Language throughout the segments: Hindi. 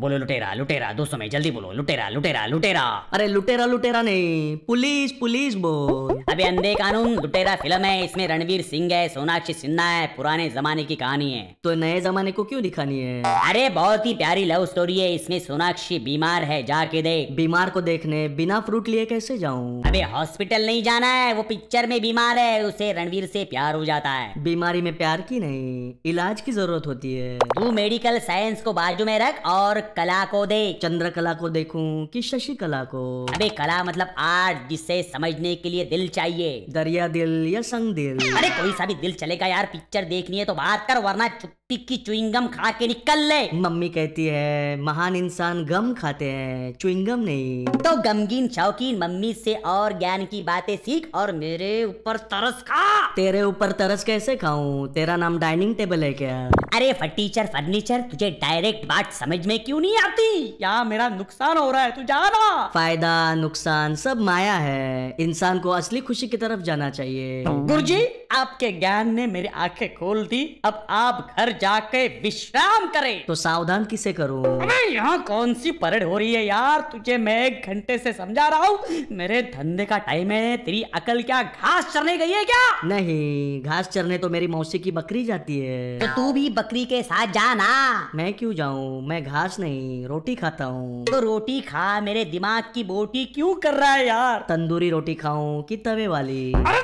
बोलो लुटेरा लुटेरा दो समय जल्दी बोलो लुटेरा लुटेरा लुटेरा अरे लुटेरा लुटेरा नहीं पुलिस पुलिस बोल अभी अंधे कानून लुटेरा फिल्म है इसमें रणवीर सिंह है सोनाक्षी सिन्हा है पुराने जमाने की कहानी है तो नए जमाने को क्यों दिखानी है अरे बहुत ही प्यारी लव स्टोरी है इसमें सोनाक्षी बीमार है जाके देख बीमार को देखने बिना फ्रूट लिए कैसे जाऊँ अभी हॉस्पिटल नहीं जाना है वो पिक्चर में बीमार है उसे रणवीर से प्यार हो जाता है बीमारी में प्यार की नहीं इलाज की जरूरत होती है तू मेडिकल साइंस को बाजू में रख और कला को चंद्र चंद्रकला को देखूं कि शशि कला को अबे कला मतलब आर्ट जिसे समझने के लिए दिल चाहिए दरिया दिल या संग दिल अरे कोई सा भी दिल चलेगा यार पिक्चर देखनी है तो बात कर वरना चुप्पी की चुईंगम खा के निकल ले मम्मी कहती है महान इंसान गम खाते हैं चुईंगम नहीं तो गमगीन शौकीन मम्मी से और ज्ञान की बातें सीख और मेरे ऊपर तरस खा तेरे ऊपर तरस कैसे खाऊं तेरा नाम डाइनिंग टेबल है क्या अरे फर्टीचर फर्नीचर तुझे डायरेक्ट बात समझ में क्यों क्यों नहीं आती यहाँ मेरा नुकसान हो रहा है तू जाना फायदा नुकसान सब माया है इंसान को असली खुशी की तरफ जाना चाहिए गुरुजी आपके ज्ञान ने मेरी आंखें खोल दी अब आप घर जाके विश्राम करें तो सावधान किसे करूं अरे यहाँ कौन सी परेड हो रही है यार तुझे मैं एक घंटे से समझा रहा हूँ मेरे धंधे का टाइम है तेरी अकल क्या घास चरने गई है क्या नहीं घास चरने तो मेरी मौसी की बकरी जाती है तो तू भी बकरी के साथ जाना मैं क्यों जाऊँ मैं घास नहीं रोटी खाता हूँ तो रोटी खा मेरे दिमाग की बोटी क्यों कर रहा है यार तंदूरी रोटी खाऊं कि तवे वाली अरे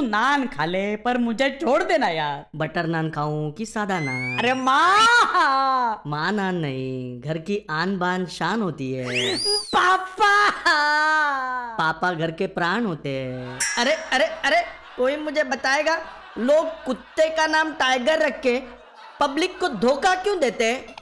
तू नान खा ले पर मुझे छोड़ देना यार बटर नान खाऊं कि सादा नान अरे माँ माँ नान नहीं घर की आन बान शान होती है पापा पापा घर के प्राण होते हैं अरे अरे अरे कोई मुझे बताएगा लोग कुत्ते का नाम टाइगर रख के पब्लिक को धोखा क्यों देते हैं